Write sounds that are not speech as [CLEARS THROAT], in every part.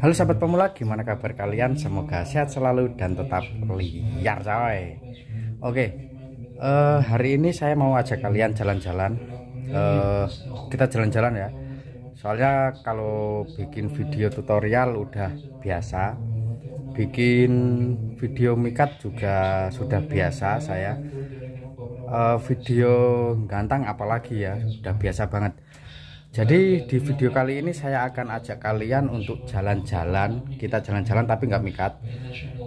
Halo sahabat pemula, gimana kabar kalian? Semoga sehat selalu dan tetap liar coy. Oke, uh, hari ini saya mau ajak kalian jalan-jalan. Uh, kita jalan-jalan ya. Soalnya kalau bikin video tutorial udah biasa, bikin video mikat juga sudah biasa saya. Uh, video ganteng apalagi ya, udah biasa banget jadi di video kali ini saya akan ajak kalian untuk jalan-jalan. Kita jalan-jalan tapi nggak mikat.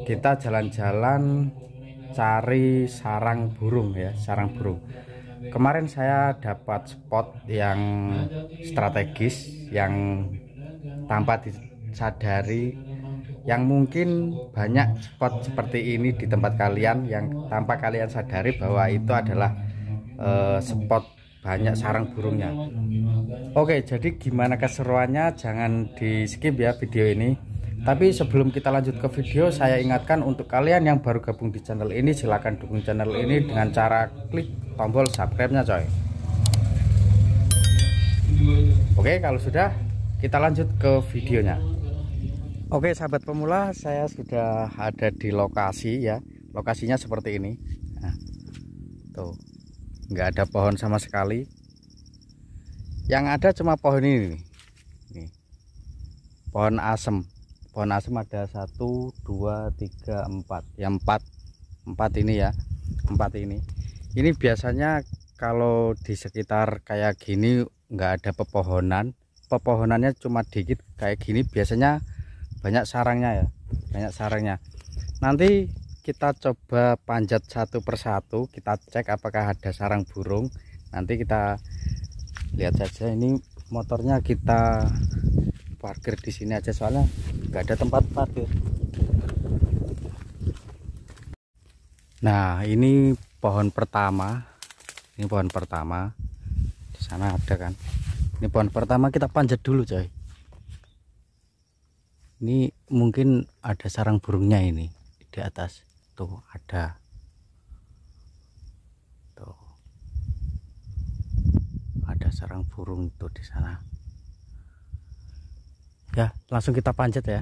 Kita jalan-jalan cari sarang burung ya, sarang burung. Kemarin saya dapat spot yang strategis yang tanpa disadari yang mungkin banyak spot seperti ini di tempat kalian yang tanpa kalian sadari bahwa itu adalah uh, spot banyak sarang burungnya ya? oke jadi gimana keseruannya jangan di skip ya video ini tapi sebelum kita lanjut ke video saya ingatkan untuk kalian yang baru gabung di channel ini silahkan dukung channel ini dengan cara klik tombol subscribe nya coy oke kalau sudah kita lanjut ke videonya oke sahabat pemula saya sudah ada di lokasi ya lokasinya seperti ini nah, tuh nggak ada pohon sama sekali yang ada cuma pohon ini nih, pohon asem pohon asem ada satu dua tiga empat ya empat empat ini ya empat ini ini biasanya kalau di sekitar kayak gini nggak ada pepohonan pepohonannya cuma dikit kayak gini biasanya banyak sarangnya ya banyak sarangnya nanti kita coba panjat satu persatu kita cek apakah ada sarang burung nanti kita lihat saja ini motornya kita parkir di sini aja soalnya nggak ada tempat parkir nah ini pohon pertama ini pohon pertama di sana ada kan ini pohon pertama kita panjat dulu coy ini mungkin ada sarang burungnya ini di atas tuh ada tuh ada sarang burung itu di sana ya langsung kita panjat ya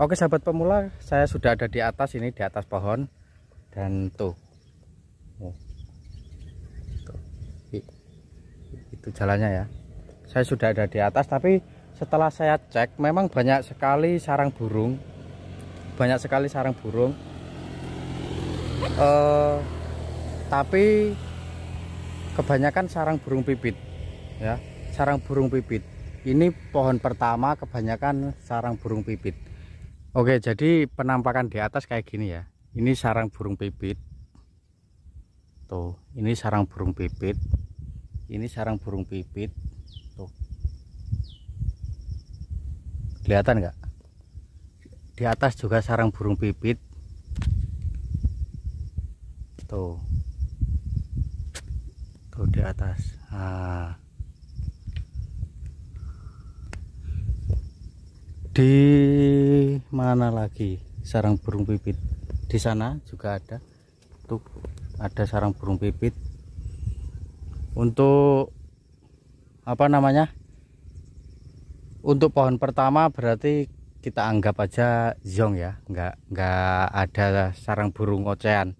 Oke sahabat pemula saya sudah ada di atas ini di atas pohon dan tuh. itu jalannya ya saya sudah ada di atas tapi setelah saya cek memang banyak sekali sarang burung banyak sekali sarang burung eh, tapi kebanyakan sarang burung pipit ya sarang burung pipit ini pohon pertama kebanyakan sarang burung pipit Oke jadi penampakan di atas kayak gini ya ini sarang burung pipit tuh ini sarang burung pipit ini sarang burung pipit kelihatan nggak di atas juga sarang burung pipit tuh tuh di atas nah. di mana lagi sarang burung pipit di sana juga ada tuh ada sarang burung pipit untuk apa namanya untuk pohon pertama berarti kita anggap aja zong ya nggak nggak ada sarang burung ocean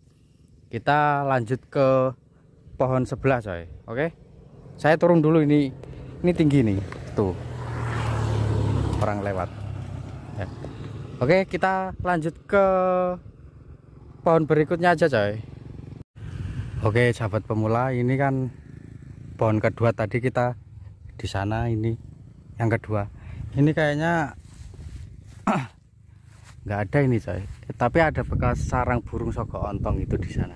kita lanjut ke pohon sebelah coy oke saya turun dulu ini ini tinggi nih tuh orang lewat ya. oke kita lanjut ke pohon berikutnya aja coy oke sahabat pemula ini kan pohon kedua tadi kita di sana ini yang kedua ini kayaknya [CLEARS THROAT] nggak ada ini coy eh, tapi ada bekas sarang burung soko ontong itu di sana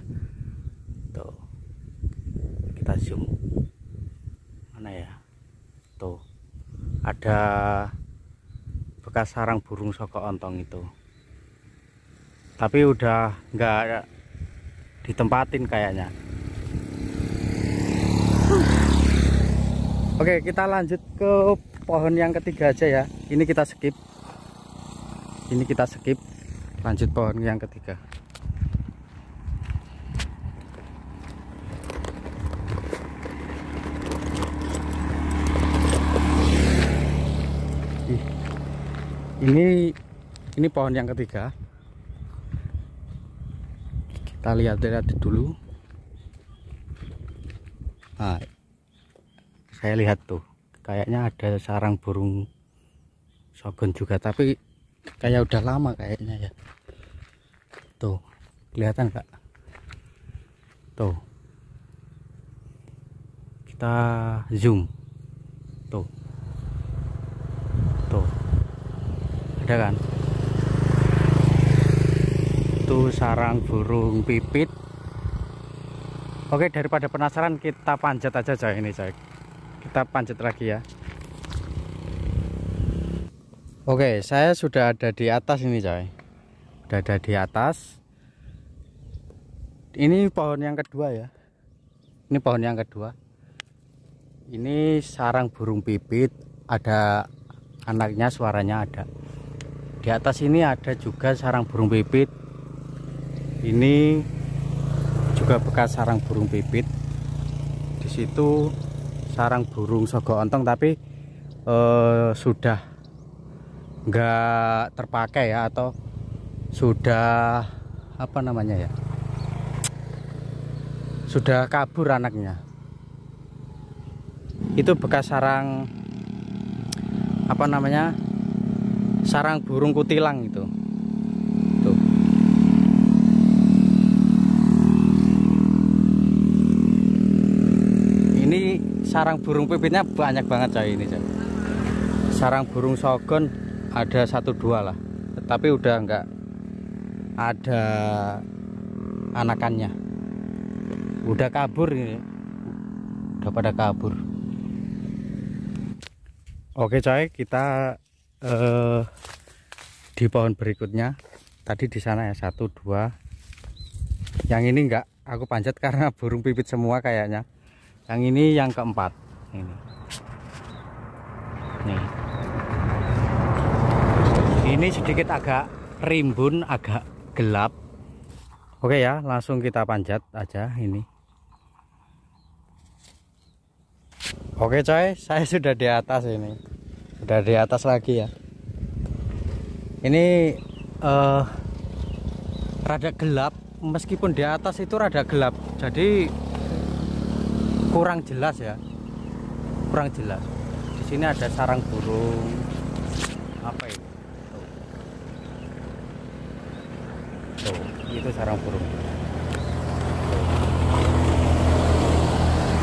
tuh kita zoom mana ya tuh ada bekas sarang burung soko ontong itu tapi udah nggak ditempatin kayaknya Oke kita lanjut ke pohon yang ketiga aja ya ini kita skip ini kita skip lanjut pohon yang ketiga ini ini pohon yang ketiga kita lihat-lihat dulu nah saya lihat tuh kayaknya ada sarang burung sogon juga tapi kayak udah lama kayaknya ya tuh kelihatan kak. tuh kita zoom tuh tuh ada kan itu sarang burung pipit oke daripada penasaran kita panjat aja coy ini coy kita panjat lagi ya oke saya sudah ada di atas ini coy sudah ada di atas ini pohon yang kedua ya ini pohon yang kedua ini sarang burung pipit ada anaknya suaranya ada di atas ini ada juga sarang burung pipit ini juga bekas sarang burung pipit di situ sarang burung sogo ontong tapi eh, sudah nggak terpakai ya atau sudah apa namanya ya sudah kabur anaknya itu bekas sarang apa namanya sarang burung kutilang itu sarang burung pipitnya banyak banget coy ini coy. Sarang burung sogon ada satu dua lah. Tapi udah enggak ada anakannya. Udah kabur ini. Udah pada kabur. Oke coy, kita eh, di pohon berikutnya. Tadi di sana ya satu dua. Yang ini enggak aku panjat karena burung pipit semua kayaknya yang ini yang keempat ini nih ini sedikit agak rimbun agak gelap oke ya langsung kita panjat aja ini oke coy saya sudah di atas ini sudah di atas lagi ya ini uh, rada gelap meskipun di atas itu rada gelap jadi kurang jelas ya kurang jelas di sini ada sarang burung apa ini tuh, tuh itu sarang burung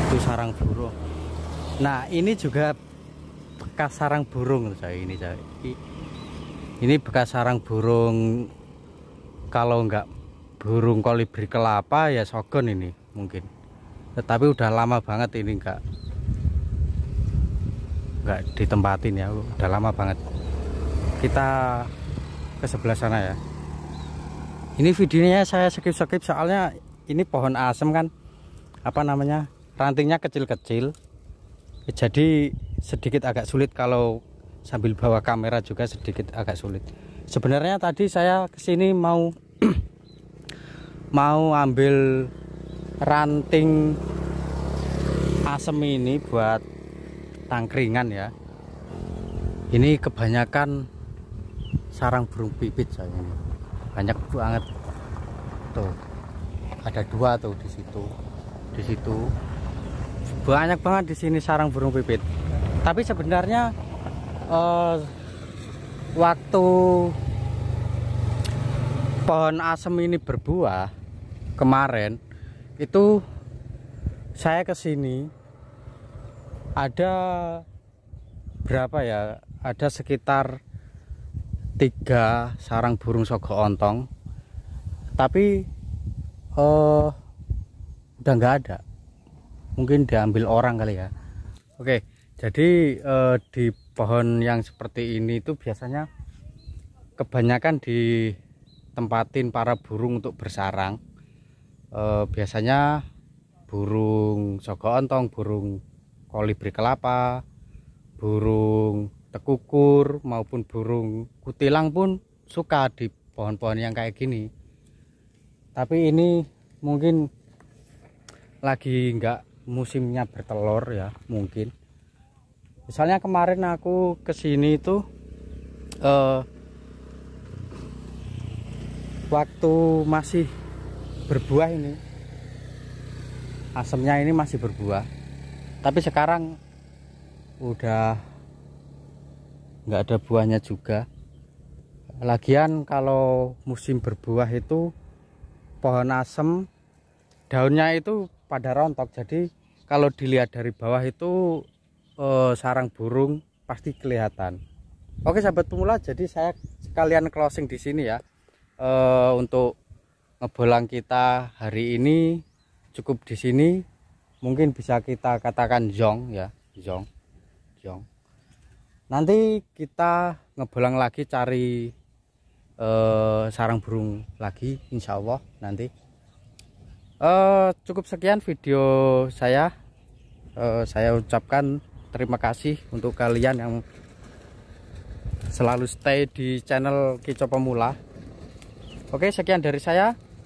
itu sarang burung nah ini juga bekas sarang burung saya ini saya ini bekas sarang burung kalau enggak burung kolibri kelapa ya sogon ini mungkin tetapi udah lama banget ini enggak enggak ditempatin ya udah lama banget kita ke sebelah sana ya ini videonya saya skip-skip soalnya ini pohon asem kan apa namanya rantingnya kecil-kecil jadi sedikit agak sulit kalau sambil bawa kamera juga sedikit agak sulit sebenarnya tadi saya kesini mau [CLEARS THROAT] mau ambil ranting asem ini buat tangkringan ya ini kebanyakan sarang burung pipit saya ini banyak banget tuh ada dua tuh di situ di situ banyak banget di sini sarang burung pipit tapi sebenarnya eh, waktu pohon asem ini berbuah kemarin itu saya kesini ada berapa ya ada sekitar tiga sarang burung sogo ontong tapi eh, udah nggak ada mungkin diambil orang kali ya oke jadi uh, di pohon yang seperti ini itu biasanya kebanyakan ditempatin para burung untuk bersarang eh, biasanya burung soko tong burung kolibri kelapa burung tekukur maupun burung kutilang pun suka di pohon-pohon yang kayak gini tapi ini mungkin lagi nggak musimnya bertelur ya mungkin misalnya kemarin aku kesini itu eh, waktu masih berbuah ini asemnya ini masih berbuah tapi sekarang udah nggak ada buahnya juga lagian kalau musim berbuah itu pohon asem daunnya itu pada rontok jadi kalau dilihat dari bawah itu eh, sarang burung pasti kelihatan oke sahabat pemula jadi saya sekalian closing di sini ya eh, untuk ngebolang kita hari ini cukup di sini mungkin bisa kita katakan jong ya jong jong nanti kita ngebolang lagi cari eh, sarang burung lagi insya Allah nanti eh, cukup sekian video saya eh, saya ucapkan terima kasih untuk kalian yang selalu stay di channel Kicau Pemula. Oke, sekian dari saya.